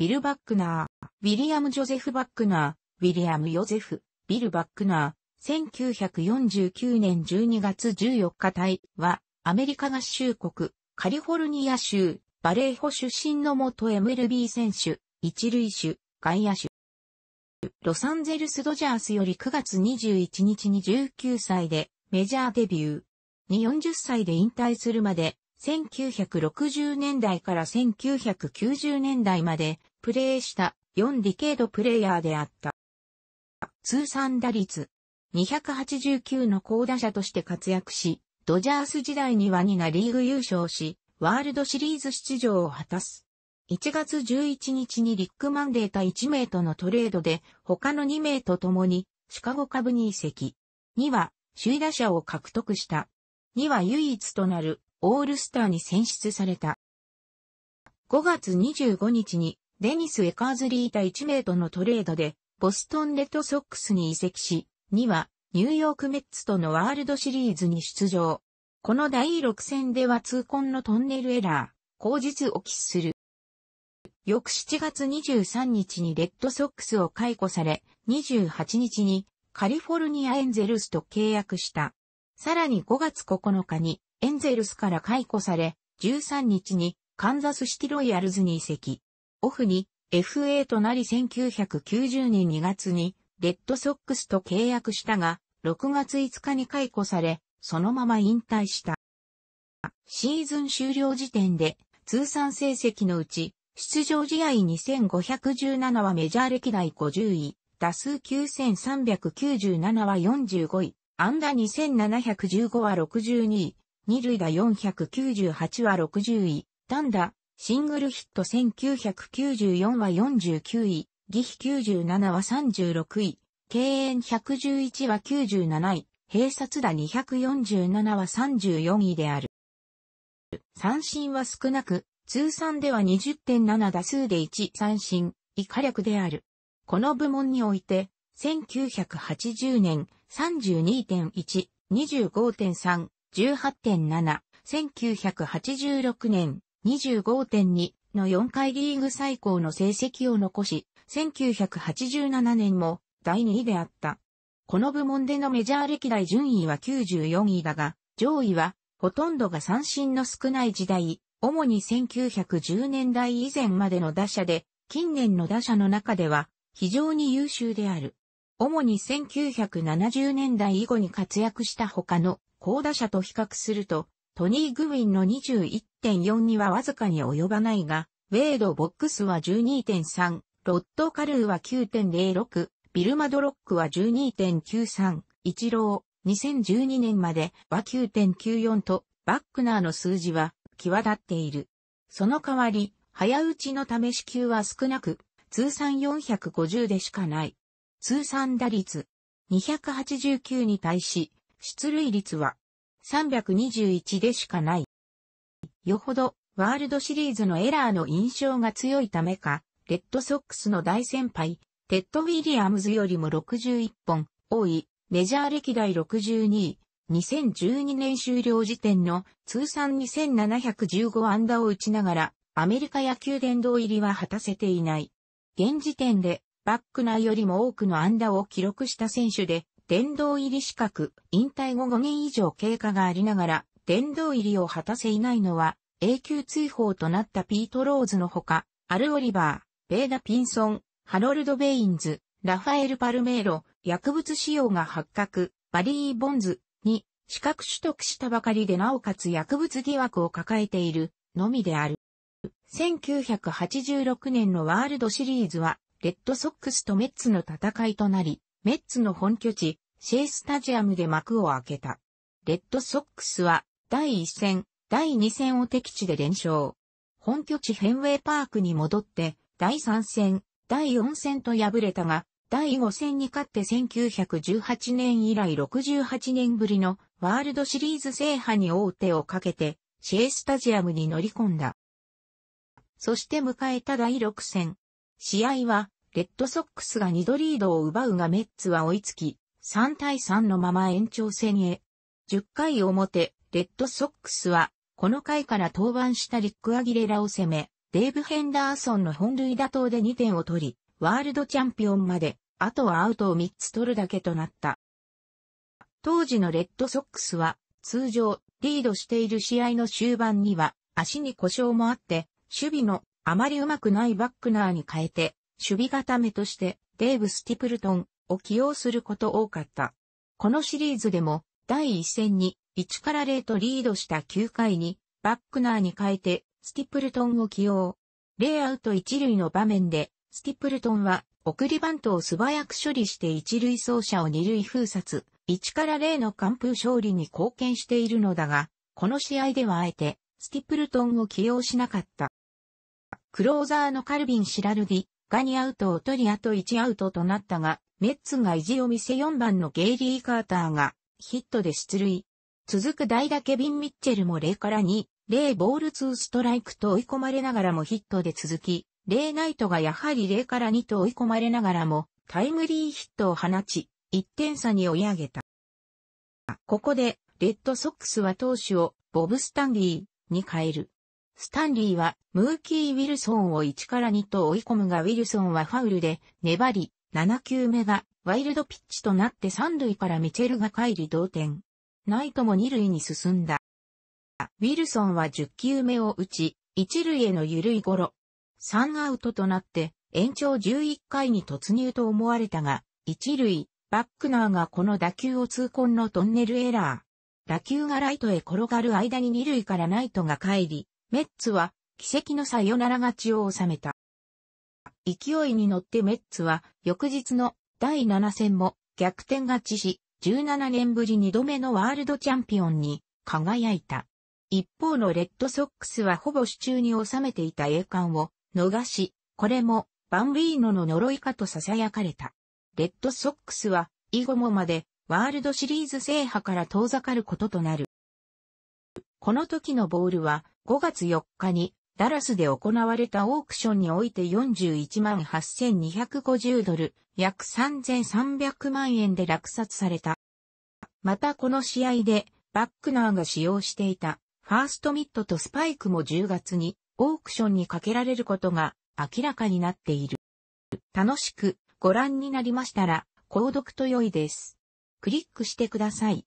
ビル・バックナー、ウィリアム・ジョゼフ・バックナー、ウィリアム・ヨゼフ、ビル・バックナー、1949年12月14日隊は、アメリカ合衆国、カリフォルニア州、バレーホ出身の元 MLB 選手、一塁手、外野手。ロサンゼルス・ドジャースより9月21日に19歳でメジャーデビュー。に40歳で引退するまで、1960年代から1990年代までプレーした4ディケードプレイヤーであった。通算打率289の高打者として活躍し、ドジャース時代には2がリーグ優勝し、ワールドシリーズ出場を果たす。1月11日にリックマンデータ1名とのトレードで、他の2名と共に、シカゴ株に移籍。2は、首位打者を獲得した。2は唯一となる、オールスターに選出された。5月25日に、デニス・エカーズリータ1名とのトレードで、ボストンレッドソックスに移籍し、2は、ニューヨークメッツとのワールドシリーズに出場。この第6戦では痛恨のトンネルエラー、後日起きする。翌7月23日にレッドソックスを解雇され、28日にカリフォルニアエンゼルスと契約した。さらに5月9日にエンゼルスから解雇され、13日にカンザスシティロイヤルズに移籍。オフに FA となり1990年2月にレッドソックスと契約したが、6月5日に解雇され、そのまま引退した。シーズン終了時点で通算成績のうち、出場試合2517はメジャー歴代50位、打数9397は45位、安打2715は62位、二塁打498は60位、単打シングルヒット1994は49位、儀比97は36位、敬遠111は97位、併殺打247は34位である。三振は少なく、通算では20.7打数で1三振、以下略である。この部門において、1980年32.1、25.3、18.7、1986年25.2の4回リーグ最高の成績を残し、1987年も第2位であった。この部門でのメジャー歴代順位は94位だが、上位はほとんどが三振の少ない時代、主に1910年代以前までの打者で、近年の打者の中では非常に優秀である。主に1970年代以後に活躍した他の高打者と比較するとトニー・グウィンの21.4にはわずかに及ばないが、ウェイド・ボックスは12.3、ロッド・カルーは9.06、ビルマ・ドロックは12.93、イチロー、2012年までは9.94と、バックナーの数字は際立っている。その代わり、早打ちの試し球は少なく、通算450でしかない。通算打率289に対し、出塁率は321でしかない。よほど、ワールドシリーズのエラーの印象が強いためか、レッドソックスの大先輩、テッド・ウィリアムズよりも61本多い、メジャー歴代62位、2012年終了時点の通算2715安打を打ちながら、アメリカ野球殿堂入りは果たせていない。現時点で、バックナーよりも多くの安打を記録した選手で、殿堂入り資格、引退後5年以上経過がありながら、殿堂入りを果たせいないのは、永久追放となったピート・ローズのほか、アル・オリバー、ベーダ・ピンソン、ハロルド・ベインズ、ラファエル・パルメーロ、薬物使用が発覚、バリー・ボンズに資格取得したばかりでなおかつ薬物疑惑を抱えているのみである。1986年のワールドシリーズは、レッドソックスとメッツの戦いとなり、メッツの本拠地、シェイスタジアムで幕を開けた。レッドソックスは、第1戦、第2戦を敵地で連勝。本拠地フェンウェイパークに戻って、第3戦、第4戦と敗れたが、第5戦に勝って1918年以来68年ぶりのワールドシリーズ制覇に王手をかけて、シェイスタジアムに乗り込んだ。そして迎えた第6戦。試合はレッドソックスが2度リードを奪うがメッツは追いつき、3対3のまま延長戦へ。10回表、レッドソックスは、この回から登板したリック・アギレラを攻め、デイブ・ヘンダーソンの本塁打等で2点を取り、ワールドチャンピオンまで、あとはアウトを3つ取るだけとなった。当時のレッドソックスは、通常、リードしている試合の終盤には、足に故障もあって、守備のあまりうまくないバックナーに変えて、守備固めとしてデーブ・スティプルトンを起用すること多かった。このシリーズでも第1戦に1から0とリードした9回にバックナーに変えてスティプルトンを起用。レイアウト1塁の場面でスティプルトンは送りバントを素早く処理して1塁走者を2塁封殺。1から0の完封勝利に貢献しているのだが、この試合ではあえてスティプルトンを起用しなかった。クローザーのカルビン・シラルディ、他にアウトを取りあと1アウトとなったが、メッツが意地を見せ4番のゲイリー・カーターがヒットで出塁。続く代打ケビン・ミッチェルも0から2、0ボール2ストライクと追い込まれながらもヒットで続き、0ナイトがやはり0から2と追い込まれながらもタイムリーヒットを放ち、1点差に追い上げた。ここで、レッドソックスは投手をボブ・スタンリーに変える。スタンリーはムーキー・ウィルソンを1から2と追い込むがウィルソンはファウルで粘り、7球目がワイルドピッチとなって3塁からミチェルが帰り同点。ナイトも2塁に進んだ。ウィルソンは10球目を打ち、1塁への緩い頃。3アウトとなって延長11回に突入と思われたが、1塁、バックナーがこの打球を痛恨のトンネルエラー。打球がライトへ転がる間に2塁からナイトが帰り、メッツは奇跡のサヨナラ勝ちを収めた。勢いに乗ってメッツは翌日の第7戦も逆転勝ちし、17年ぶり2度目のワールドチャンピオンに輝いた。一方のレッドソックスはほぼ手中に収めていた栄冠を逃し、これもバンビーノの呪いかと囁かれた。レッドソックスは以後もまでワールドシリーズ制覇から遠ざかることとなる。この時のボールは5月4日にダラスで行われたオークションにおいて41万8250ドル、約3300万円で落札された。またこの試合でバックナーが使用していたファーストミットとスパイクも10月にオークションにかけられることが明らかになっている。楽しくご覧になりましたら、購読と良いです。クリックしてください。